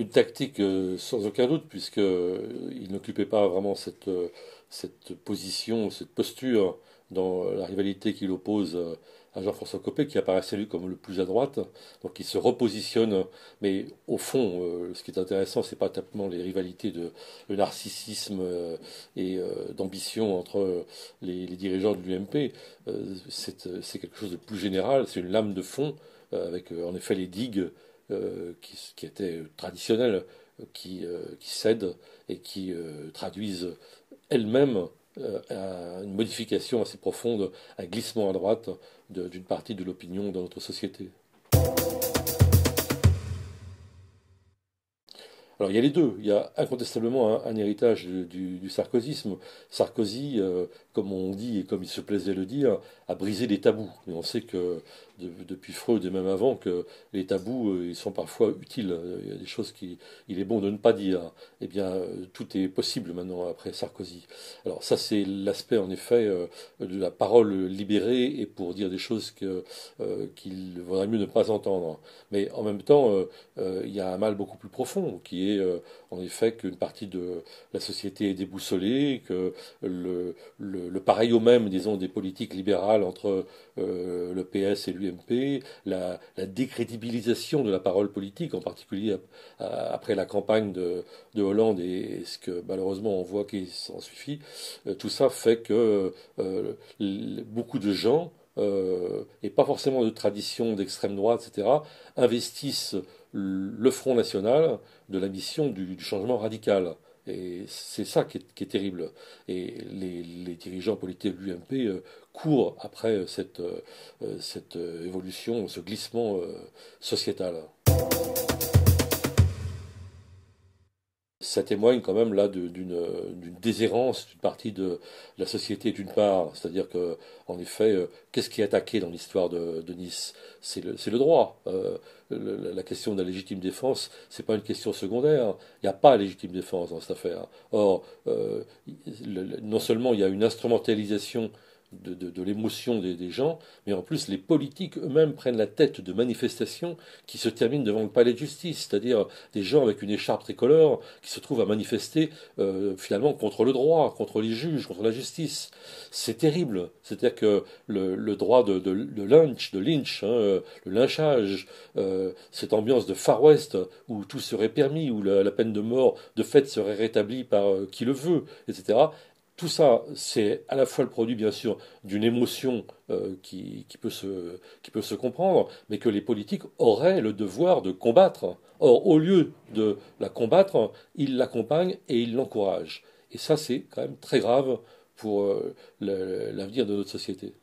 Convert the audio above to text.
une tactique euh, sans aucun doute, puisqu'il euh, n'occupait pas vraiment euh, cette, position, cette posture dans la rivalité qu'il oppose à Jean-François Copé, qui apparaissait lui comme le plus à droite. Donc il se repositionne, mais au fond, ce qui est intéressant, c'est pas simplement les rivalités de, narcissisme et d'ambition entre les, les, dirigeants de l'UMP. c'est quelque chose de plus général, c'est une lame de fond, avec en effet les digues euh, qui, qui, étaient traditionnelles, euh, qui, euh, qui cèdent et qui traduisent elles-mêmes à une modification assez profonde, un glissement à droite d'une partie de l'opinion dans notre société. Alors il y a les deux. Il y a incontestablement un, héritage du, du, Sarkozy, euh, comme on dit et comme il se plaisait de le dire, a brisé les tabous. Et on sait que depuis Freud et même avant que les tabous euh, ils sont parfois utiles. Il y a des choses qu'il est bon de ne pas dire. Eh bien euh, tout est possible maintenant après Sarkozy. Alors ça c'est l'aspect en effet de la parole libérée et pour dire des choses qu'il vaudrait mieux ne pas entendre. Mais en même temps il y a un mal beaucoup plus profond qui est euh, en effet qu'une partie de la société est déboussolée, que le, pareil au même, disons, des politiques libérales entre euh, le PS et l'UMP, la, décrédibilisation de la parole politique, en particulier après la campagne de, Hollande et, ce que malheureusement on voit qu'il s'en suffit, euh, tout ça fait que beaucoup de gens et pas forcément de tradition d'extrême droite, etc., investissent le Front National de la mission du, changement radical. Et c'est ça qui est, terrible. Et les, dirigeants politiques de l'UMP euh, courent après cette, euh, euh, cette évolution, ce glissement sociétal. ça témoigne quand même là euh, d'une déshérence d'une partie de la société d'une part. C'est-à-dire que, en effet, euh, qu'est-ce qui est attaqué dans l'histoire de, Nice C'est le, droit. Euh, la question de la légitime défense, n'est pas une question secondaire. Il n'y a pas légitime défense dans cette affaire. Or, non seulement il y a une instrumentalisation de, l'émotion des, gens, mais en plus les politiques eux-mêmes prennent la tête de manifestations qui se terminent devant le palais de justice, c'est-à-dire des gens avec une écharpe tricolore qui se trouvent à manifester euh, finalement contre le droit, contre les juges, contre la justice. C'est terrible. C'est-à-dire que le, droit de, de, lynch, de lynch, hein, euh, le lynchage, euh, cette ambiance de Far West où tout serait permis, où la, peine de mort de fait serait rétablie par qui le veut, etc. Tout ça, c'est à la fois le produit, bien sûr, d'une émotion euh, qui, peut se, comprendre, mais que les politiques auraient le devoir de combattre. Or, au lieu de la combattre, ils l'accompagnent et ils l'encouragent. Et ça, c'est quand même très grave pour euh, l'avenir de notre société.